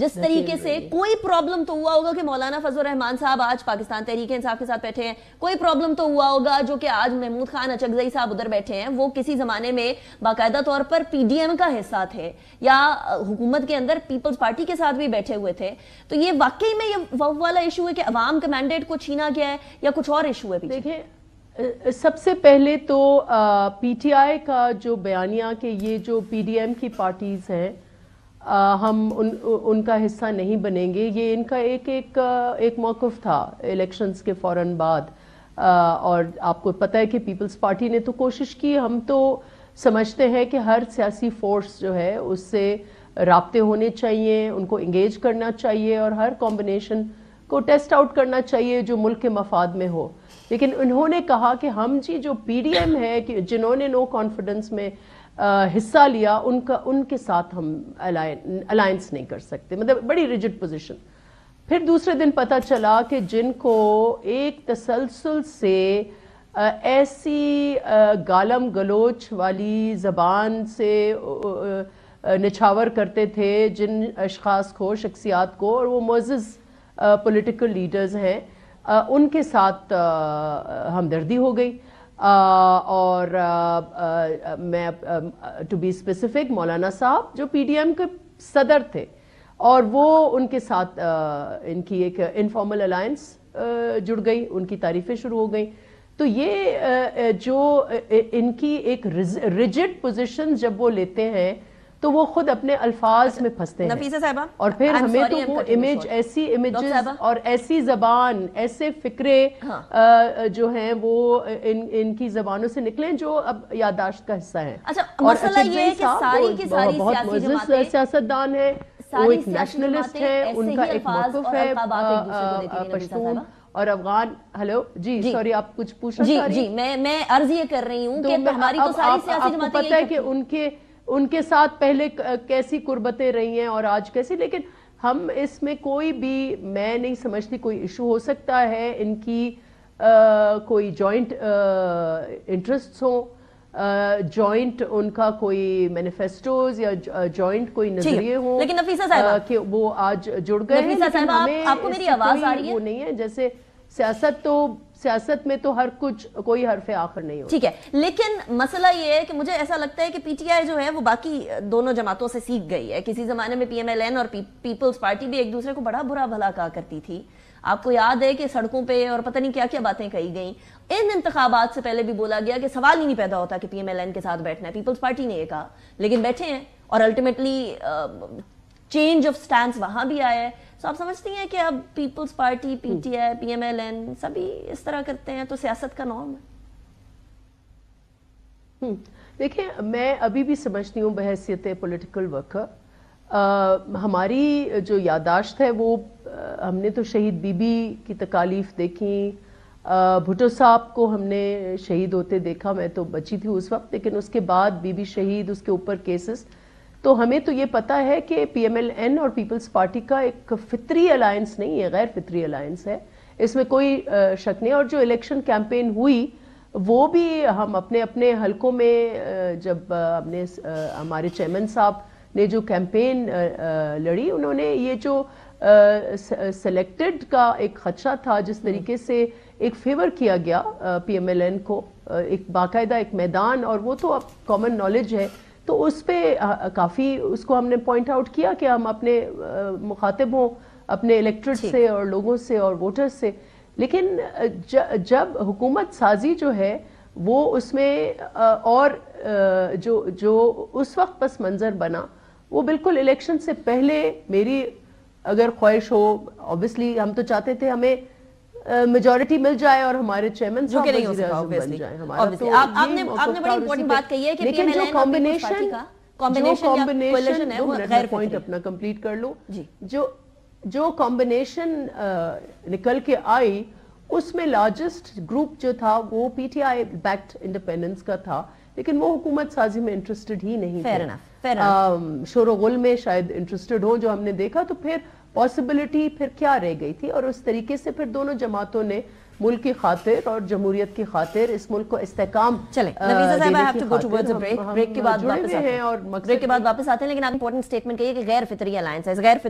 जिस तरीके से कोई प्रॉब्लम तो हुआ होगा कि मौलाना फजल रहमान साहब आज पाकिस्तान तहरीक इंसाफ के साथ बैठे हैं कोई प्रॉब्लम तो हुआ होगा जो कि आज महमूद खान अचगजई साहब उधर बैठे हैं वो किसी जमाने में बाकायदा तौर पर पीडीएम का हिस्सा थे या हुकूमत के अंदर पीपल्स पार्टी के साथ भी बैठे हुए थे तो ये वाकई में ये वह वाला इशू है कि अवाम का मैंडेट को छीना गया है या कुछ और इशू है देखिए सबसे पहले तो पीटीआई का जो बयानिया के ये जो पीडीएम की पार्टीज हैं आ, हम उन उनका हिस्सा नहीं बनेंगे ये इनका एक एक एक मौक़ था इलेक्शंस के फ़ौर बाद आ, और आपको पता है कि पीपल्स पार्टी ने तो कोशिश की हम तो समझते हैं कि हर सियासी फोर्स जो है उससे रबते होने चाहिए उनको इंगेज करना चाहिए और हर कॉम्बिनेशन को टेस्ट आउट करना चाहिए जो मुल्क के मफाद में हो लेकिन उन्होंने कहा कि हम जी जो पी डी एम है कि जिन्होंने नो कॉन्फिडेंस में हिस्सा लिया उनका उनके साथ हम अलायंस नहीं कर सकते मतलब बड़ी रिजिड पोजीशन फिर दूसरे दिन पता चला कि जिनको एक तसलसल से ऐसी गालम गलोच वाली ज़बान से निछावर करते थे जिन अशास को शख्सियात को और वो मोज़ पोलिटिकल लीडर्स हैं उनके साथ हमदर्दी हो गई और मैं टू बी स्पेसिफिक मौलाना साहब जो पीडीएम के सदर थे और वो उनके साथ आ, इनकी एक इनफॉर्मल अलायंस जुड़ गई उनकी तारीफें शुरू हो गई तो ये आ, जो इनकी एक रिजिड पोजीशन जब वो लेते हैं तो वो खुद अपने अल्फाज में फंसते हैं और फिर हमें तो वो इमेज ऐसी इमेज और ऐसी जबान ऐसे फिक्रे हाँ। जो है वो इन इनकी जबानों से निकले जो अब यादाश्त का हिस्सा अच्छा, है और बहुत सियासतदान है वो एक नेशनलिस्ट है उनका एक मौकफ है पश्तून और अफगान हेलो जी, जी सॉरी आप कुछ पूछ रहे जी जी मैं मैं अर्ज ये कर रही हूँ तो कि हमारी तो सारी सियासी जमातें पता है कि उनके उनके साथ पहले कैसी कुर्बतें रही हैं और आज कैसी लेकिन हम इसमें कोई भी मैं नहीं समझती कोई इशू हो सकता है इनकी आ, कोई जॉइंट इंटरेस्ट हो जॉइंट उनका कोई मैनिफेस्टोज या जॉइंट कोई नजरिए हो लेकिन नफीसा कि वो आज जुड़ गए हैं आप, आपको मेरी आवाज आ रही है वो नहीं है जैसे सियासत तो सियासत में तो हर कुछ कोई हरफ आखिर नहीं हो ठीक है लेकिन मसला ये है कि मुझे ऐसा लगता है कि पीटीआई जो है वो बाकी दोनों जमातों से सीख गई है किसी जमाने में पीएमएलएन और पी, पीपल्स पार्टी भी एक दूसरे को बड़ा बुरा भला कहा करती थी आपको याद है कि सड़कों पे और पता नहीं क्या क्या बातें कही गई इन इंतबात से पहले भी बोला गया कि सवाल ही नहीं पैदा होता कि पीएमएलएन के साथ बैठना है पीपल्स पार्टी ने यह कहा लेकिन बैठे हैं और अल्टीमेटली चेंज ऑफ स्टैंड वहां भी आया है सो आप समझती हैं कि अब पीपल्स पार्टी पीटीआई पीएमएलएन सभी इस तरह करते हैं तो सियासत का नॉर्म है hmm. देखिए मैं अभी भी समझती हूँ बहसीत पॉलिटिकल वर्कर हमारी जो यादाश्त है वो आ, हमने तो शहीद बीबी की तकालीफ देखी भुटो साहब को हमने शहीद होते देखा मैं तो बची थी उस वक्त लेकिन उसके बाद बीबी शहीद उसके ऊपर केसेस तो हमें तो ये पता है कि पीएमएलएन और पीपल्स पार्टी का एक फितरी अलायंस नहीं है गैर फितरी अलायंस है इसमें कोई शक नहीं और जो इलेक्शन कैंपेन हुई वो भी हम अपने अपने हलकों में जब हमने हमारे चेयरमैन साहब ने जो कैंपेन लड़ी उन्होंने ये जो सेलेक्टेड का एक खदशा था जिस हम्म। तरीके से एक फेवर किया गया पीएमएलएन को एक बाकायदा एक मैदान और वो तो अब कॉमन नॉलेज है तो उस पर काफ़ी उसको हमने पॉइंट आउट किया कि हम अपने मुखातिब हों अपने इलेक्ट्रेट से और लोगों से और वोटर्स से लेकिन ज, जब हुकूमत साजी जो है वो उसमें और जो जो उस वक्त पस मंज़र बना वो बिल्कुल इलेक्शन से पहले मेरी अगर ख्वाहिश हो ऑब्वियसली हम तो चाहते थे हमें मेजोरिटी मिल जाए और हमारे चेयरमैन जो के नहीं हो सका ऑब्वियसली तो आपने आपने बड़ी इंपॉर्टेंट बात कही है कि लेकिन जो कॉम्बिनेशन कॉम्बिनेशन है वो गैर पॉइंट अपना कंप्लीट कर लो जो जो कॉम्बिनेशन निकल के आई उसमें लार्जेस्ट ग्रुप जो था वो पीटीआई बैक्ड इंडिपेंडेंस का था लेकिन वो हुकूमत साजी में इंटरेस्टेड ही नहीं fair शोरगुल में शायद इंटरेस्टेड हो जो हमने देखा तो फिर पॉसिबिलिटी फिर क्या रह गई थी और उस तरीके से फिर दोनों जमातों ने मुल्क की खातिर और जमहूरियत की खातिर इस मुल्क को इस्तेकाम चले ब्रेक के बाद वापस आते हैं लेकिन आप इंपॉर्टेंट स्टेटमेंट कही गैर फितरी अलायंस गैर